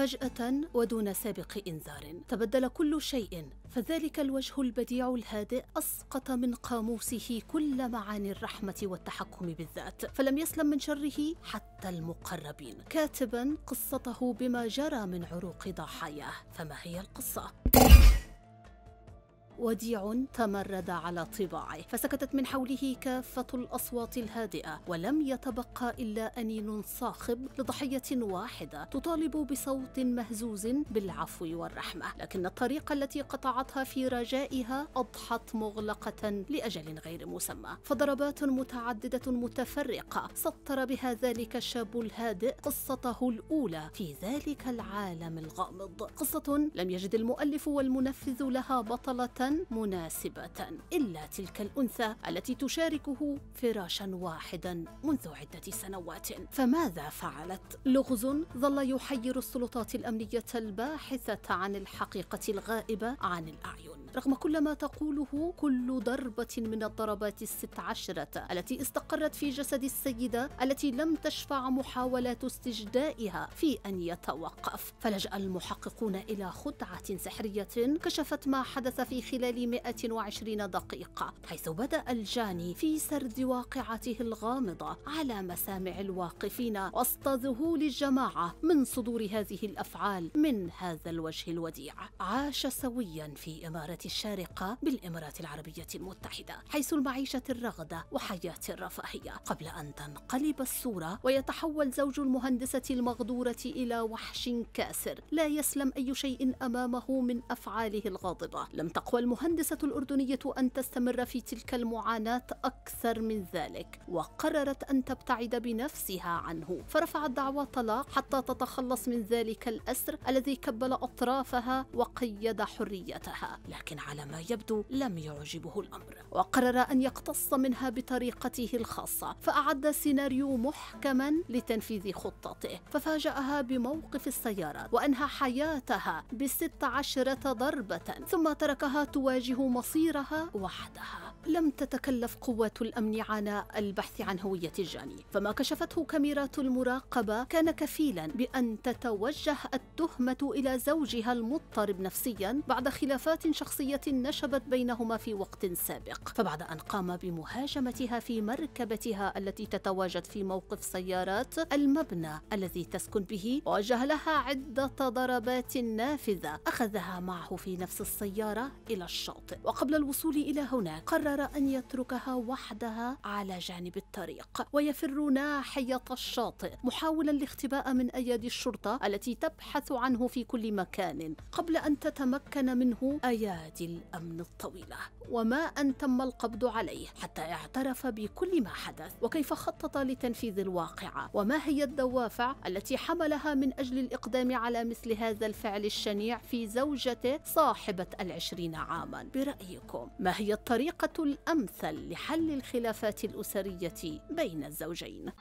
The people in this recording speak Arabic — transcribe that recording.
فجأة ودون سابق إنذار تبدل كل شيء فذلك الوجه البديع الهادئ أسقط من قاموسه كل معاني الرحمة والتحكم بالذات فلم يسلم من شره حتى المقربين كاتبا قصته بما جرى من عروق ضحاياه فما هي القصة؟ وديع تمرد على طباعه فسكتت من حوله كافة الأصوات الهادئة ولم يتبقى إلا أنين صاخب لضحية واحدة تطالب بصوت مهزوز بالعفو والرحمة لكن الطريق التي قطعتها في رجائها أضحت مغلقة لأجل غير مسمى فضربات متعددة متفرقة سطر بها ذلك الشاب الهادئ قصته الأولى في ذلك العالم الغامض قصة لم يجد المؤلف والمنفذ لها بطلة مناسبة إلا تلك الأنثى التي تشاركه فراشا واحدا منذ عدة سنوات فماذا فعلت؟ لغز ظل يحير السلطات الأمنية الباحثة عن الحقيقة الغائبة عن الأعين رغم كل ما تقوله كل ضربة من الضربات الست عشرة التي استقرت في جسد السيدة التي لم تشفع محاولات استجدائها في أن يتوقف فلجأ المحققون إلى خدعة سحرية كشفت ما حدث في خلال 120 دقيقة حيث بدأ الجاني في سرد واقعته الغامضة على مسامع الواقفين وسط ذهول الجماعة من صدور هذه الأفعال من هذا الوجه الوديع عاش سويا في إمارة الشارقة بالإمارات العربية المتحدة حيث المعيشة الرغدة وحياة الرفاهية قبل أن تنقلب الصورة ويتحول زوج المهندسة المغدورة إلى وحش كاسر لا يسلم أي شيء أمامه من أفعاله الغاضبة لم تقوى المهندسة الأردنية أن تستمر في تلك المعاناة أكثر من ذلك وقررت أن تبتعد بنفسها عنه فرفعت دعوى طلاق حتى تتخلص من ذلك الأسر الذي كبل أطرافها وقيد حريتها لكن لكن على ما يبدو لم يعجبه الأمر وقرر أن يقتص منها بطريقته الخاصة فأعد سيناريو محكما لتنفيذ خطته ففاجأها بموقف السيارات وأنهى حياتها بست عشرة ضربة ثم تركها تواجه مصيرها وحدها لم تتكلف قوات الأمن عناء البحث عن هوية الجاني فما كشفته كاميرات المراقبة كان كفيلا بأن تتوجه التهمة إلى زوجها المضطرب نفسيا بعد خلافات شخصية نشبت بينهما في وقت سابق فبعد أن قام بمهاجمتها في مركبتها التي تتواجد في موقف سيارات المبنى الذي تسكن به وجه لها عدة ضربات نافذة أخذها معه في نفس السيارة إلى الشاطئ وقبل الوصول إلى هناك قرر قرر أن يتركها وحدها على جانب الطريق ويفر ناحية الشاطئ محاولا الاختباء من أيادي الشرطة التي تبحث عنه في كل مكان قبل أن تتمكن منه أيادي الأمن الطويلة وما أن تم القبض عليه حتى اعترف بكل ما حدث وكيف خطط لتنفيذ الواقعة وما هي الدوافع التي حملها من أجل الإقدام على مثل هذا الفعل الشنيع في زوجته صاحبة العشرين عاما برأيكم ما هي الطريقة الامثل لحل الخلافات الاسريه بين الزوجين